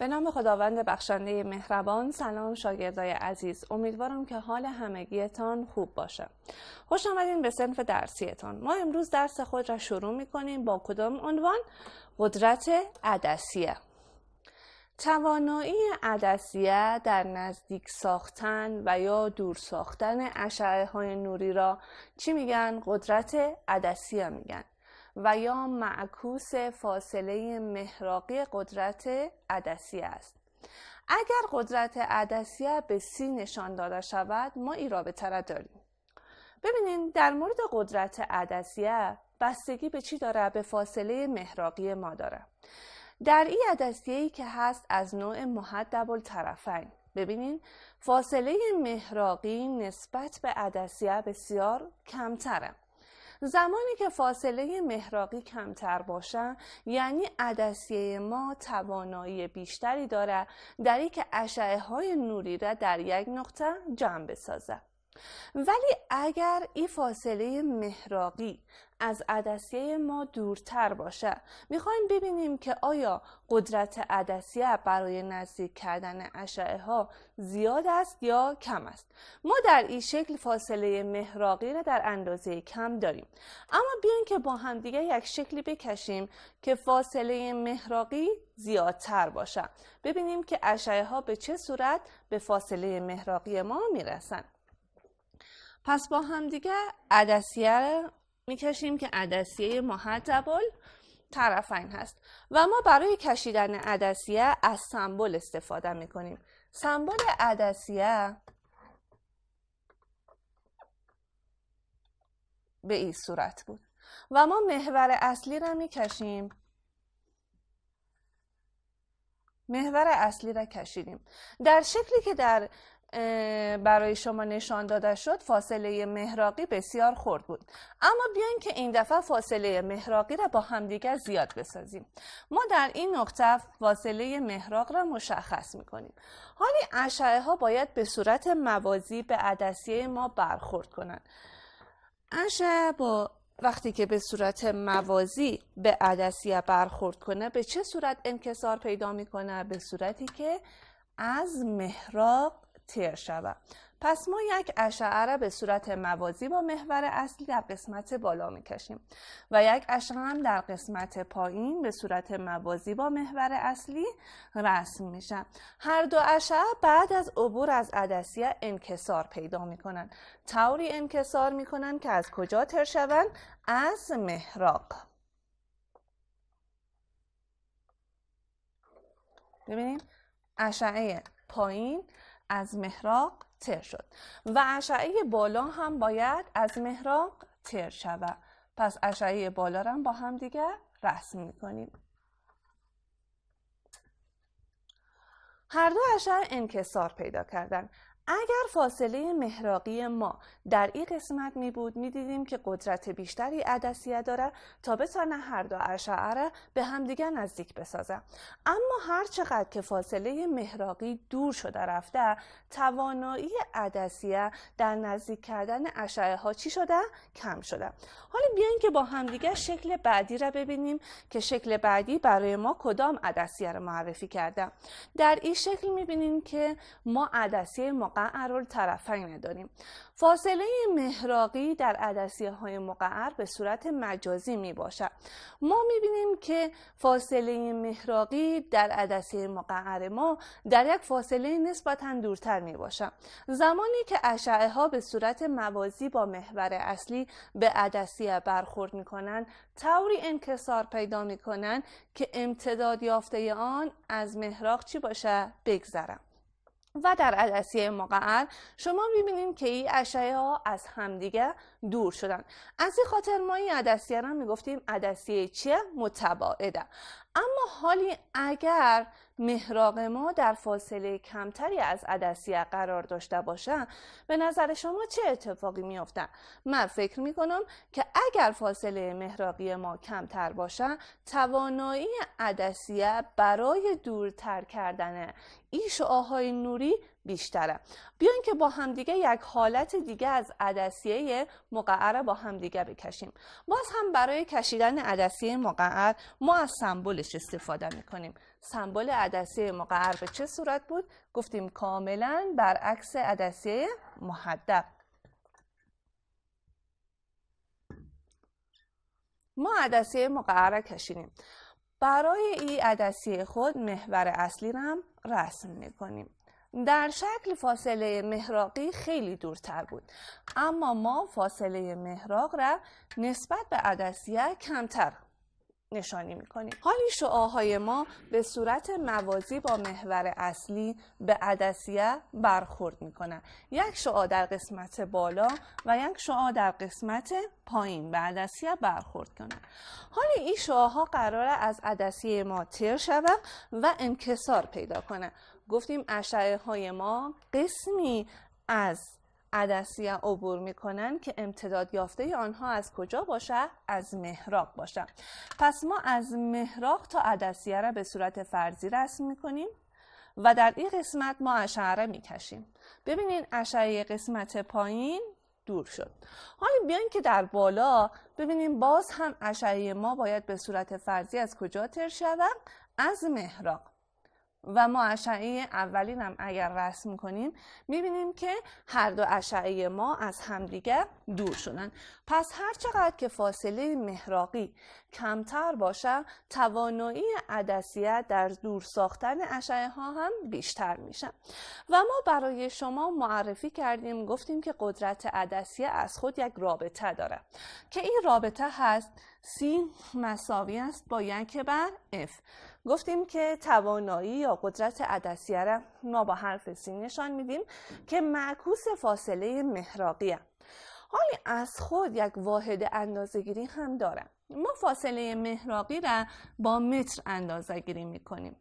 به نام خداوند بخشنده مهربان سلام شاگردای عزیز امیدوارم که حال همگیتان خوب باشه خوش آمدین به سنف درسیتان ما امروز درس خود را شروع میکنیم با کدام عنوان قدرت عدسیه توانایی عدسیه در نزدیک ساختن و یا دور ساختن اشعه های نوری را چی میگن؟ قدرت عدسیه میگن و یا معکوس فاصله مهراقی قدرت عدسی است اگر قدرت عدسیه به سی نشان داده شود ما این رابطه را داریم ببینید در مورد قدرت عدسیه بستگی به چی داره به فاصله مهراقی ما داره در این عدسیه ای که هست از نوع محدب الطرفین ببینید فاصله مهراقی نسبت به عدسیه بسیار کمتره زمانی که فاصله مهراقی کمتر باشد، یعنی عدسیه ما توانایی بیشتری دارد در اینکه اشعه های نوری را در یک نقطه جمع بسازد. ولی اگر این فاصله مهراقی از عدسیه ما دورتر باشه میخوایم ببینیم که آیا قدرت عدسیه برای نزدیک کردن اشعه ها زیاد است یا کم است ما در این شکل فاصله مهراقی را در اندازه کم داریم اما بیاین که با همدیگه یک شکلی بکشیم که فاصله مهراقی زیادتر باشه ببینیم که اشعه ها به چه صورت به فاصله مهراقی ما میرسند پس با هم دیگه عدسیه میکشیم که عدسیه محدبل طرفین هست و ما برای کشیدن عدسیه از سمبل استفاده میکنیم سمبل عدسیه به این صورت بود و ما محور اصلی را میکشیم محور اصلی را کشیدیم در شکلی که در برای شما نشان داده شد فاصله مهراقی بسیار خرد بود اما بیاین که این دفعه فاصله مهراقی را با همدیگر زیاد بسازیم ما در این نقطه فاصله مهراق را مشخص میکنیم حالی اشعه ها باید به صورت موازی به عدسیه ما برخورد کنند اشعه با وقتی که به صورت موازی به عدسیه برخورد کنه به چه صورت انکسار پیدا میکنه به صورتی که از مهراق تیر پس ما یک را به صورت موازی با محور اصلی در قسمت بالا میکشیم و یک اشعه هم در قسمت پایین به صورت موازی با محور اصلی رسم شن. هر دو اشعه بعد از عبور از عدسیه انکسار پیدا کنن توری انکسار کنن که از کجا تر شوند از محراق ببینیم اشعه پایین از محراق تر شد و اشعه بالا هم باید از محراق تر شود پس اشعه بالا را با هم دیگه رسم کنیم هر دو اشعه انکسار پیدا کردن اگر فاصله مهراقی ما در این قسمت می بود می دیدیم که قدرت بیشتری عدسیه داره تا بتانه هر دو اشعه به همدیگه نزدیک بسازه اما هر چقدر که فاصله مهراقی دور شده رفته توانایی عدسیه در نزدیک کردن اشعه ها چی شده کم شده حالا بیاین که با همدیگه شکل بعدی را ببینیم که شکل بعدی برای ما کدام عدسیه را معرفی کرده در این شکل می بینیم که ما عدسیه مقعر طرفین نداریم. فاصله مهراقی در عدسیه های مقعر به صورت مجازی می باشد ما می بینیم که فاصله مهراقی در عدسیه مقعر ما در یک فاصله نسبتا دورتر می باشد زمانی که اشعه ها به صورت موازی با محور اصلی به عدسیه برخورد می کنند طوری انکسار پیدا می کنند که امتداد یافته آن از مهراق چی باشه بگذرم و در عدسیه مقعر شما میبینیم که این اشعه ها از همدیگه دور شدن از این خاطر ما این عدسیه را میگفتیم عدسیه چیه متباعده اما حالی اگر مهراق ما در فاصله کمتری از عدسیه قرار داشته باشن به نظر شما چه اتفاقی میافتن؟ من فکر میکنم که اگر فاصله مهراقی ما کمتر باشن توانایی عدسیه برای دورتر کردن ایش نوری بیشتره بیاین که با همدیگه یک حالت دیگه از عدسیه مقعر با همدیگه بکشیم باز هم برای کشیدن عدسیه مقعر ما از سمبولش استفاده میکنیم سمبول عدسیه مقعر به چه صورت بود گفتیم کاملا برعکس عدسیه محدب ما عدسیه مقعر کشیدیم برای این عدسیه خود محور اصلی را هم رسم میکنیم در شکل فاصله مهراقی خیلی دورتر بود اما ما فاصله مهراق را نسبت به عدسیه کمتر نشانی میکنیم حالی شعاهای ما به صورت موازی با محور اصلی به عدسیه برخورد میکنن یک شعا در قسمت بالا و یک شعا در قسمت پایین به عدسیه برخورد کنند حالی این شعاها قرار از عدسیه ما تر شود و انکسار پیدا کنند گفتیم اشعه های ما قسمی از عدسیه عبور میکنن که امتداد یافته آنها از کجا باشه؟ از مهراق باشه پس ما از مهراق تا عدسیه را به صورت فرضی رسم میکنیم و در این قسمت ما اشعه میکشیم ببینین اشعه قسمت پایین دور شد حالا بیاین که در بالا ببینیم باز هم اشعه ما باید به صورت فرضی از کجا تر شود از مهراق و ما اشعه اولین هم اگر رسم کنیم میبینیم که هر دو اشعه ما از همدیگر دور شدن پس هر چقدر که فاصله مهراقی کمتر باشه توانایی عدسیت در دور ساختن اشعه ها هم بیشتر میشه و ما برای شما معرفی کردیم گفتیم که قدرت عدسیه از خود یک رابطه داره که این رابطه هست C مساوی است با یک بر F گفتیم که توانایی یا قدرت عدسیه را ما با حرف C نشان میدیم که معکوس فاصله محراقی هم. حالی از خود یک واحد اندازهگیری هم دارم ما فاصله محراقی را با متر اندازه گیری میکنیم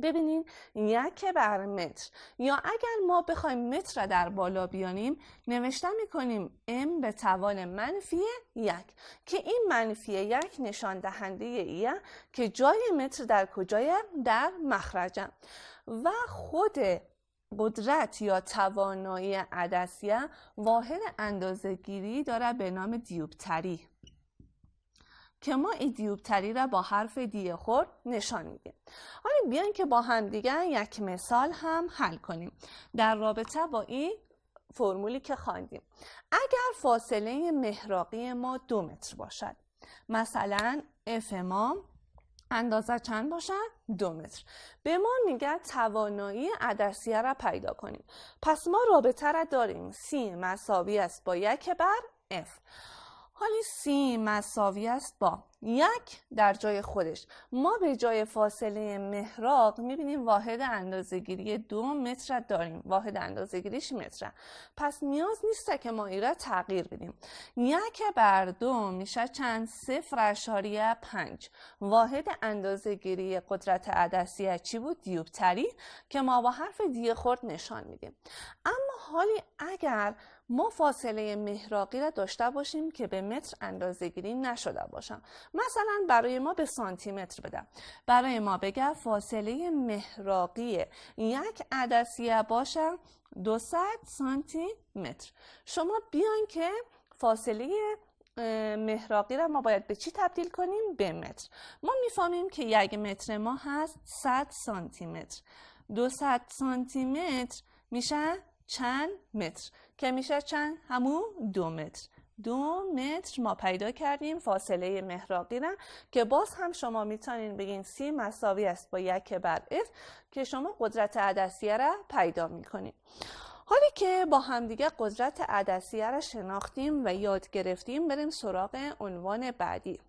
ببینین یک بر متر یا اگر ما بخوایم متر را در بالا بیانیم نوشته میکنیم ام به توان منفی یک که این منفی یک نشان دهنده ایه که جای متر در کجای در مخرجم و خود قدرت یا توانایی عدسیه واحد گیری داره به نام دیوبتری که ما ایدیوبتری را با حرف دی خورد نشان میدیم حالا بیاین که با دیگه یک مثال هم حل کنیم در رابطه با این فرمولی که خواندیم اگر فاصله مهراقی ما دو متر باشد مثلا اف ما اندازه چند باشد؟ دو متر به ما میگه توانایی عدسیه را پیدا کنیم پس ما رابطه را داریم سی مساوی است با یک بر اف حالی سی مساوی است با یک در جای خودش ما به جای فاصله مهراق میبینیم واحد اندازهگیری دو متر داریم واحد اندازهگیریش متر پس نیاز نیست که ما این را تغییر بدیم یک بر دو میشه چند صفر اشاریه پنج واحد اندازگیری قدرت عدسی چی بود دیوبتری که ما با حرف دی خورد نشان میدیم اما حالی اگر ما فاصله مهراقی را داشته باشیم که به متر اندازه گیری نشده باشم مثلا برای ما به سانتی متر بدم برای ما بگه فاصله مهراقی یک عدسیه باشم 200 سانتی متر شما بیان که فاصله مهراقی را ما باید به چی تبدیل کنیم به متر ما میفهمیم که یک متر ما هست 100 سانتی متر 200 سانتی متر میشه چند متر که میشه چند همون دو متر دو متر ما پیدا کردیم فاصله مهراقی را که باز هم شما میتونین بگین سی مساوی است با یک بر اف که شما قدرت عدسیه را پیدا میکنین حالی که با همدیگه قدرت عدسیه را شناختیم و یاد گرفتیم بریم سراغ عنوان بعدی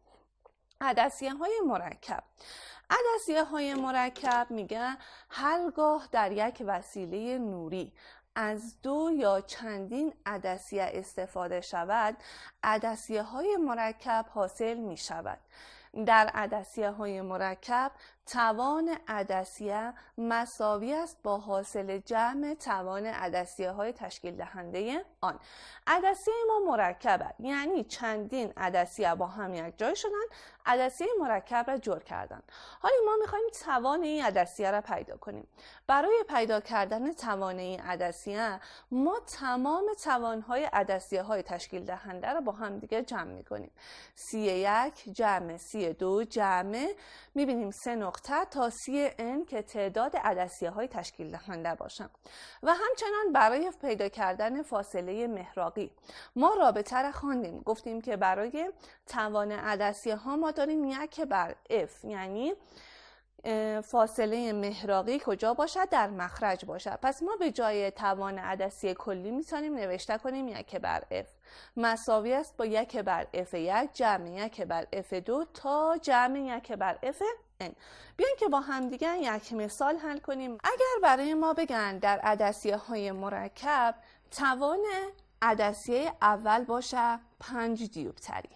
عدسیه های مرکب عدسیه های مرکب میگه هرگاه در یک وسیله نوری از دو یا چندین عدسیه استفاده شود عدسیه های مرکب حاصل می شود در عدسیه های مرکب توان عدسیه مساوی است با حاصل جمع توان عدسیه های تشکیل دهنده آن عدسیه ما مرکبه یعنی چندین عدسیه با هم یک جای شدن عدسیه مرکب را جور کردن حالا ما میخوایم توان این عدسیه را پیدا کنیم برای پیدا کردن توان این عدسیه ما تمام توانهای عدسیه های تشکیل دهنده را با هم دیگه جمع میکنیم سی یک جمع سی دو جمع میبینیم سه نقطه تا ان که تعداد عدسیه های تشکیل دهنده باشن و همچنان برای پیدا کردن فاصله مهراقی. ما رابطه را خواندیم گفتیم که برای توان عدسیه ها ما داریم یک بر اف یعنی فاصله مهراقی کجا باشد در مخرج باشد پس ما به جای توان عدسی کلی میتونیم نوشته کنیم یک بر اف مساوی است با یک بر اف یک جمع یک بر اف دو تا جمع یک بر اف n بیاین که با همدیگه یک مثال حل کنیم اگر برای ما بگن در عدسیه های مرکب توان عدسیه اول باشه 5 دیوبتری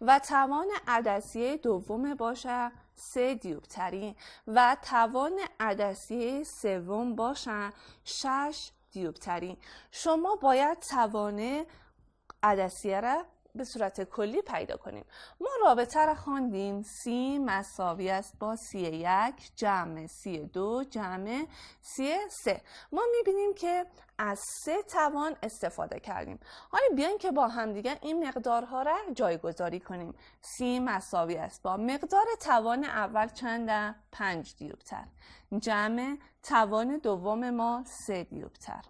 و توان عدسیه دوم باشه 3 دیوبتری و توان عدسیه سوم باشه 6 دیوبتری شما باید توان عدسیه را به صورت کلی پیدا کنیم ما رابطه را خواندیم سی مساوی است با سی یک جمع سی دو جمع سی سه ما میبینیم که از سه توان استفاده کردیم حالا بیاین که با همدیگه این مقدارها را جایگذاری کنیم سی مساوی است با مقدار توان اول چند پنج دیوبتر جمع توان دوم ما سه دیوبتر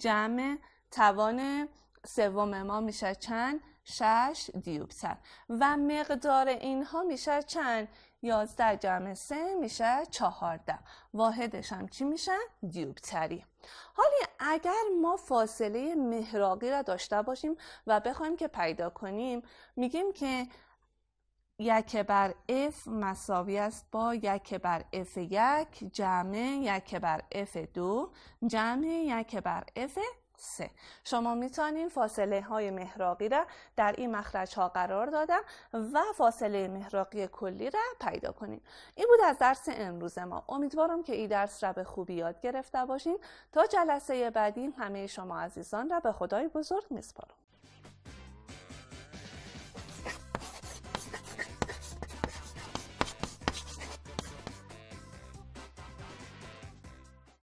جمع توان سوم ما میشه چند؟ شش دیوبتر و مقدار اینها میشه چند؟ یازده جمع سه میشه چهارده واحدش هم چی میشه؟ دیوبتری حالا اگر ما فاصله مهراقی را داشته باشیم و بخوایم که پیدا کنیم میگیم که یک بر F مساوی است با یک بر F یک جمع یک بر F دو جمع یک بر F سه. شما میتونین فاصله های مهراقی را در این مخرج ها قرار دادم و فاصله مهراقی کلی را پیدا کنین این بود از درس امروز ما امیدوارم که این درس را به خوبی یاد گرفته باشین تا جلسه بعدی همه شما عزیزان را به خدای بزرگ میسپارم